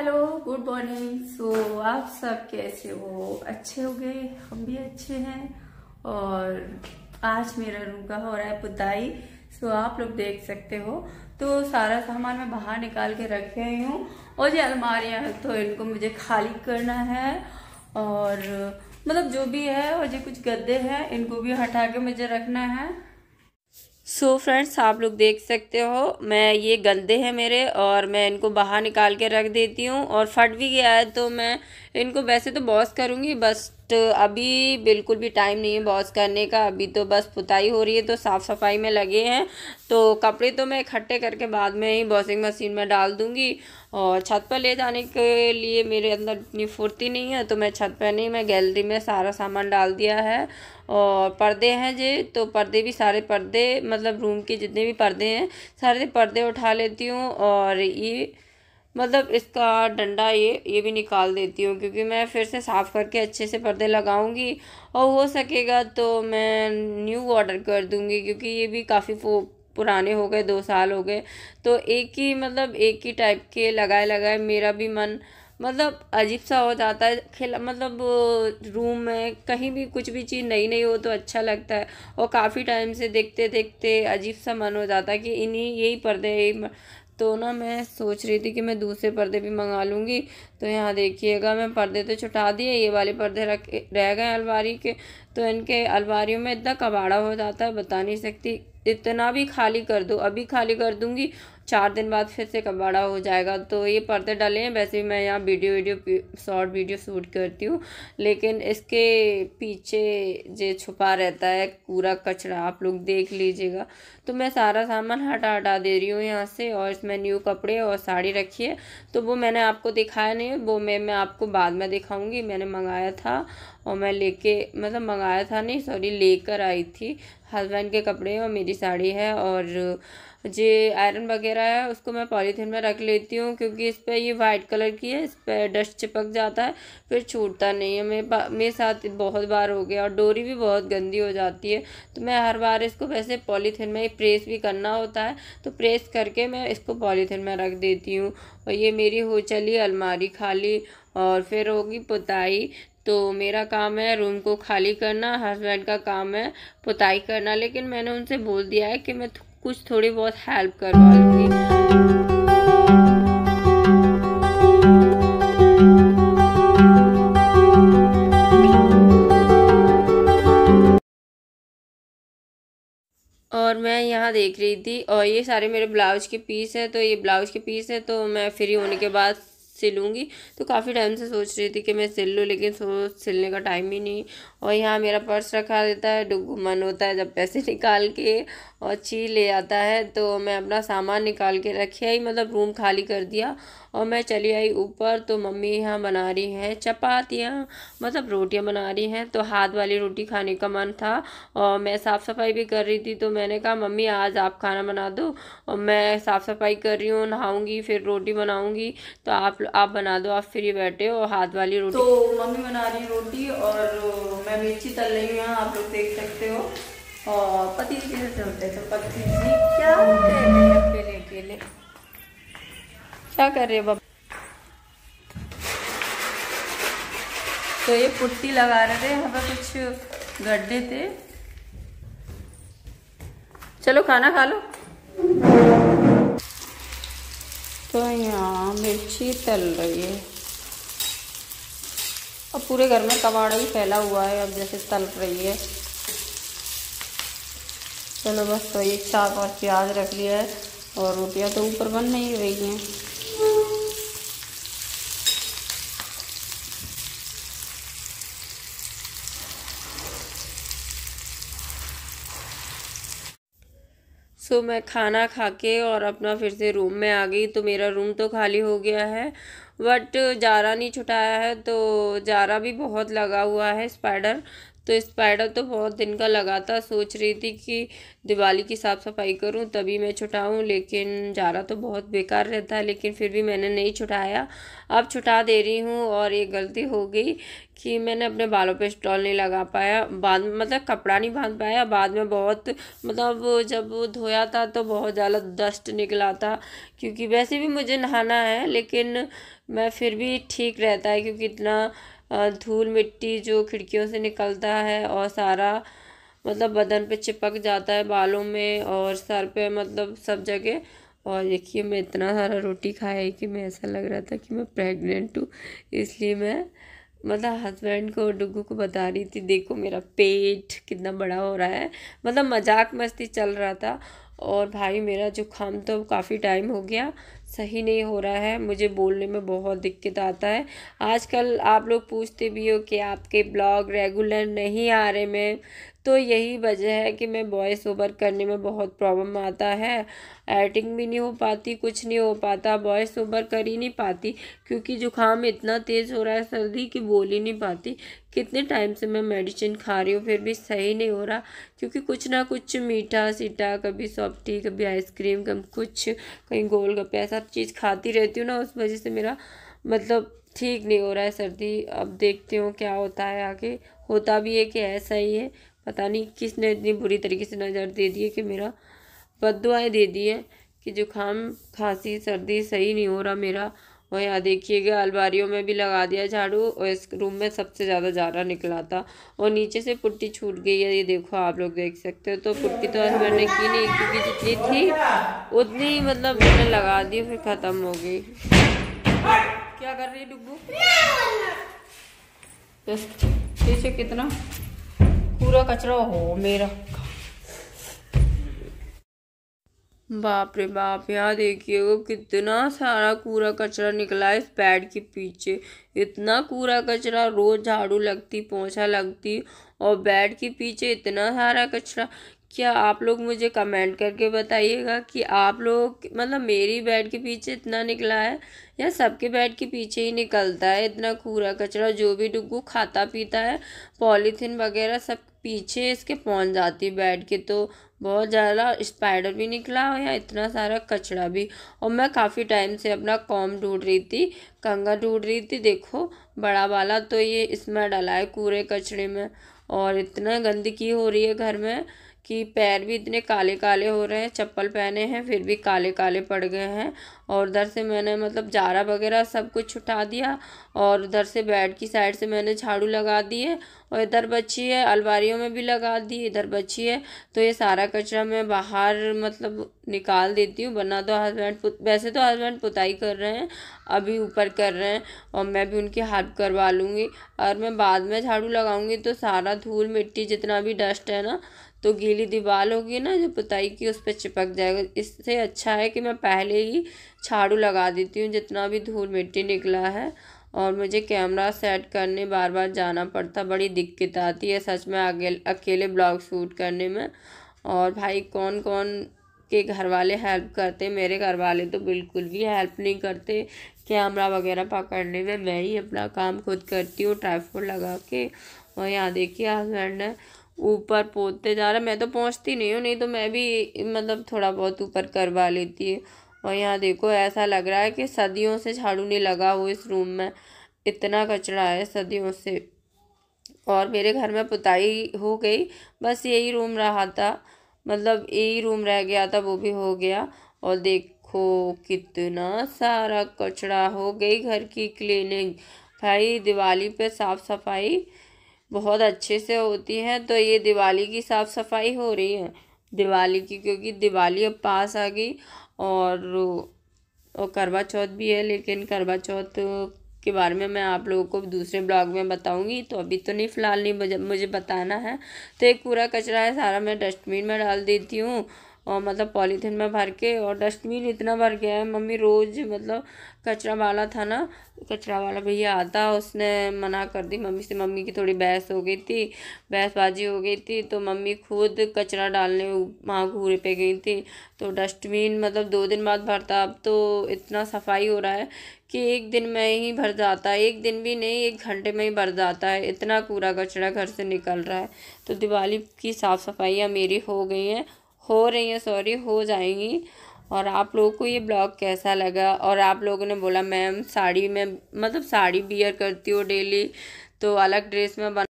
hello good morning so आप सब कैसे हो अच्छे हो गए हम भी अच्छे हैं और आज मेरा का हो रहा है पुताई सो आप लोग देख सकते हो तो सारा सामान मैं बाहर निकाल के रख रही हूँ और ये अलमारियाँ तो इनको मुझे खाली करना है और मतलब जो भी है और जो कुछ गद्दे हैं इनको भी हटा के मुझे रखना है सो so फ्रेंड्स आप लोग देख सकते हो मैं ये गंदे हैं मेरे और मैं इनको बाहर निकाल के रख देती हूँ और फट भी गया है तो मैं इनको वैसे तो बॉस करूँगी बस ऑलमोस्ट uh, अभी बिल्कुल भी टाइम नहीं है वॉश करने का अभी तो बस पुताई हो रही है तो साफ़ सफाई में लगे हैं तो कपड़े तो मैं इकट्ठे करके बाद में ही वॉशिंग मशीन में डाल दूँगी और छत पर ले जाने के लिए मेरे अंदर इतनी फुर्ती नहीं है तो मैं छत पर नहीं मैं गैलरी में सारा सामान डाल दिया है और पर्दे हैं जे तो पर्दे भी सारे पर्दे मतलब रूम के जितने भी पर्दे हैं सारे पर्दे उठा लेती हूँ और ये मतलब इसका डंडा ये ये भी निकाल देती हूँ क्योंकि मैं फिर से साफ़ करके अच्छे से पर्दे लगाऊंगी और हो सकेगा तो मैं न्यू ऑर्डर कर दूँगी क्योंकि ये भी काफ़ी पुराने हो गए दो साल हो गए तो एक ही मतलब एक ही टाइप के लगाए लगाए मेरा भी मन मतलब अजीब सा हो जाता है खिला मतलब रूम में कहीं भी कुछ भी चीज़ नई नई हो तो अच्छा लगता है और काफ़ी टाइम से देखते देखते अजीब सा मन हो जाता है कि इन्हीं यही पर्दे तो ना मैं सोच रही थी कि मैं दूसरे पर्दे भी मंगा लूँगी तो यहाँ देखिएगा मैं पर्दे तो छुटा दिए ये वाले पर्दे रख रह गए अलमारी के तो इनके अलमारियों में इतना कबाड़ा हो जाता है बता नहीं सकती इतना भी खाली कर दो अभी खाली कर दूंगी चार दिन बाद फिर से कबाड़ा हो जाएगा तो ये पर्दे डाले हैं वैसे भी मैं यहाँ video video short video shoot करती हूँ लेकिन इसके पीछे जो छुपा रहता है पूरा कचरा आप लोग देख लीजिएगा तो मैं सारा सामान हटा हटा दे रही हूँ यहाँ से और इसमें न्यू कपड़े और साड़ी रखी है तो वो मैंने आपको दिखाया नहीं वो मैं मैं आपको बाद में दिखाऊँगी मैंने मंगाया था और मैं लेके मतलब मंगाया था नहीं सॉरी लेकर आई थी हस्बैंड के कपड़े और मेरी साड़ी है और जो आयरन वगैरह है उसको मैं पॉलीथीन में रख लेती हूँ क्योंकि इस पर ये वाइट कलर की है इस पर डस्ट चिपक जाता है फिर छूटता नहीं है मेरे मेरे साथ बहुत बार हो गया और डोरी भी बहुत गंदी हो जाती है तो मैं हर बार इसको वैसे पॉलीथीन में प्रेस भी करना होता है तो प्रेस करके मैं इसको पॉलीथीन में रख देती हूँ और ये मेरी हो चली अलमारी खाली और फिर होगी पुताई तो मेरा काम है रूम को खाली करना हस्बैंड का काम है पुताई करना लेकिन मैंने उनसे बोल दिया है कि मैं कुछ थोड़ी बहुत हेल्प करवा लूँगी और मैं यहाँ देख रही थी और ये सारे मेरे ब्लाउज के पीस हैं तो ये ब्लाउज के पीस हैं तो मैं फ्री होने के बाद सिलूँगी तो काफ़ी टाइम से सोच रही थी कि मैं सिल लूँ लेकिन सोच सिलने का टाइम ही नहीं और यहाँ मेरा पर्स रखा रहता है डुगू मन होता है जब पैसे निकाल के और छी ले आता है तो मैं अपना सामान निकाल के रखे ही मतलब रूम खाली कर दिया और मैं चली आई ऊपर तो मम्मी यहाँ बना रही हैं चपातियाँ मतलब रोटियाँ बना रही हैं तो हाथ वाली रोटी खाने का मन था और मैं साफ़ सफाई भी कर रही थी तो मैंने कहा मम्मी आज आप खाना बना दो और मैं साफ़ सफाई कर रही हूँ नहाऊंगी फिर रोटी बनाऊंगी तो आप आप बना दो आप फ्री बैठे हो हाथ वाली रोटी तो मम्मी बना रही रोटी और मैं मिर्ची तल रही हूँ आप लोग देख सकते हो और पति कैसे होते हैं तो पति क्या होते हैं क्या कर रहे हो बाबा तो ये पुट्टी लगा रहे थे यहाँ पर कुछ गड्ढे थे चलो खाना खा लो तो यहाँ मिर्ची तल रही है अब पूरे घर में कबाड़ा ही फैला हुआ है अब जैसे तल रही है चलो बस तो ये चाक और प्याज रख लिया है और रोटियाँ तो ऊपर बन नहीं रही हैं सो तो so, मैं खाना खा के और अपना फिर से रूम में आ गई तो मेरा रूम तो खाली हो गया है बट जारा नहीं छुटाया है तो जारा भी बहुत लगा हुआ है स्पाइडर तो स्पाइडर तो बहुत दिन का लगा था सोच रही थी कि दिवाली की साफ़ सफाई करूं तभी मैं छुटाऊं लेकिन रहा तो बहुत बेकार रहता है लेकिन फिर भी मैंने नहीं छुटाया अब छुटा दे रही हूँ और ये गलती हो गई कि मैंने अपने बालों पे स्टॉल नहीं लगा पाया बाद मतलब कपड़ा नहीं बांध पाया बाद में बहुत मतलब जब धोया था तो बहुत ज़्यादा डस्ट निकला था क्योंकि वैसे भी मुझे नहाना है लेकिन मैं फिर भी ठीक रहता है क्योंकि इतना धूल मिट्टी जो खिड़कियों से निकलता है और सारा मतलब बदन पे चिपक जाता है बालों में और सर पे मतलब सब जगह और देखिए मैं इतना सारा रोटी खाया कि मैं ऐसा लग रहा था कि मैं प्रेग्नेंट हूँ इसलिए मैं मतलब हस्बैंड को डुगू को बता रही थी देखो मेरा पेट कितना बड़ा हो रहा है मतलब मजाक मस्ती चल रहा था और भाई मेरा जुकाम तो काफ़ी टाइम हो गया सही नहीं हो रहा है मुझे बोलने में बहुत दिक्कत आता है आजकल आप लोग पूछते भी हो कि आपके ब्लॉग रेगुलर नहीं आ रहे मैं तो यही वजह है कि मैं वॉइस ओवर करने में बहुत प्रॉब्लम आता है एडिटिंग भी नहीं हो पाती कुछ नहीं हो पाता वॉइस ओवर कर ही नहीं पाती क्योंकि जुकाम इतना तेज़ हो रहा है सर्दी कि बोल ही नहीं पाती कितने टाइम से मैं मेडिसिन खा रही हूँ फिर भी सही नहीं हो रहा क्योंकि कुछ ना कुछ मीठा सीटा कभी सॉफ्टी कभी आइसक्रीम कभी कुछ कहीं गोल गप्पे ऐसा चीज़ खाती रहती हूँ ना उस वजह से मेरा मतलब ठीक नहीं हो रहा है सर्दी अब देखती हूँ क्या होता है आगे होता भी है कि ऐसा ही है पता नहीं किसने इतनी बुरी तरीके से नज़र दे दी है कि मेरा बद दे दी है कि जुकाम खांसी सर्दी सही नहीं हो रहा मेरा और यहाँ देखिएगा अलमारियों में भी लगा दिया झाड़ू और इस रूम में सबसे ज़्यादा झाड़ा निकला था और नीचे से पुट्टी छूट गई है ये देखो आप लोग देख सकते हो तो पुट्टी तो हस्बैंड ने की नहीं क्योंकि जितनी थी उतनी ही मतलब मैंने लगा दी फिर ख़त्म हो गई क्या कर रही डुब्बू तो कितना पूरा कचरा हो मेरा बाप रे बाप यहाँ देखिएगा कितना सारा कूड़ा कचरा निकला इस पैड के पीछे इतना कूड़ा कचरा रोज़ झाड़ू लगती पोछा लगती और बेड के पीछे इतना सारा कचरा क्या आप लोग मुझे कमेंट करके बताइएगा कि आप लोग मतलब मेरी बैड के पीछे इतना निकला है या सबके बैड के पीछे ही निकलता है इतना कूड़ा कचरा जो भी डुगू खाता पीता है पॉलीथीन वगैरह सब पीछे इसके पहुंच जाती बैठ के तो बहुत ज़्यादा स्पाइडर भी निकला हो या इतना सारा कचरा भी और मैं काफ़ी टाइम से अपना कॉम ढूंढ रही थी कंगा ढूंढ रही थी देखो बड़ा वाला तो ये इसमें डला है कूड़े कचरे में और इतना गंदगी हो रही है घर में कि पैर भी इतने काले काले हो रहे हैं चप्पल पहने हैं फिर भी काले काले पड़ गए हैं और उधर से मैंने मतलब जारा वगैरह सब कुछ उठा दिया और उधर से बेड की साइड से मैंने झाड़ू लगा दिए और इधर बची है अलमारियों में भी लगा दी इधर बची है तो ये सारा कचरा मैं बाहर मतलब निकाल देती हूँ वरना तो हस्बैंड वैसे तो हस्बैंड पुताई कर रहे हैं अभी ऊपर कर रहे हैं और मैं भी उनकी हेल्प करवा लूँगी और मैं बाद में झाड़ू लगाऊँगी तो सारा धूल मिट्टी जितना भी डस्ट है ना तो गीली दीवार होगी ना जो पुताई की उस पर चिपक जाएगा इससे अच्छा है कि मैं पहले ही झाड़ू लगा देती हूँ जितना भी धूल मिट्टी निकला है और मुझे कैमरा सेट करने बार बार जाना पड़ता बड़ी दिक्कत आती है सच में अकेले अकेले ब्लॉग शूट करने में और भाई कौन कौन के घर वाले हेल्प करते मेरे घर वाले तो बिल्कुल भी हेल्प नहीं करते कैमरा वगैरह पकड़ने में मैं ही अपना काम खुद करती हूँ ट्राईफोन लगा के और यहाँ देखिए हस्बैंड है ऊपर पहुँचते जा रहा मैं तो पहुँचती नहीं हूँ नहीं तो मैं भी मतलब थोड़ा बहुत ऊपर करवा लेती और यहाँ देखो ऐसा लग रहा है कि सदियों से झाड़ू नहीं लगा हो इस रूम में इतना कचरा है सदियों से और मेरे घर में पुताई हो गई बस यही रूम रहा था मतलब यही रूम रह गया था वो भी हो गया और देखो कितना सारा कचरा हो गई घर की क्लीनिंग भाई दिवाली पे साफ़ सफाई बहुत अच्छे से होती हैं तो ये दिवाली की साफ़ सफाई हो रही है दिवाली की क्योंकि दिवाली अब पास आ गई और और करवा चौथ भी है लेकिन करवा चौथ के बारे में मैं आप लोगों को दूसरे ब्लॉग में बताऊंगी तो अभी तो नहीं फ़िलहाल नहीं मुझे बताना है तो एक पूरा कचरा है सारा मैं डस्टबिन में डाल देती हूँ और मतलब पॉलीथीन में भर के और डस्टबिन इतना भर गया है मम्मी रोज़ मतलब कचरा वाला था ना कचरा वाला भैया आता उसने मना कर दी मम्मी से मम्मी की थोड़ी बहस हो गई थी बहसबाजी हो गई थी तो मम्मी खुद कचरा डालने वहाँ घूरे पे गई थी तो डस्टबिन मतलब दो दिन बाद भरता अब तो इतना सफाई हो रहा है कि एक दिन में ही भर जाता है एक दिन भी नहीं एक घंटे में ही भर जाता है इतना कूड़ा कचरा घर से निकल रहा है तो दिवाली की साफ़ सफाइयाँ मेरी हो गई हैं हो रही हैं सॉरी हो जाएंगी और आप लोगों को ये ब्लॉग कैसा लगा और आप लोगों ने बोला मैम साड़ी में मतलब साड़ी बियर करती हूँ डेली तो अलग ड्रेस में बना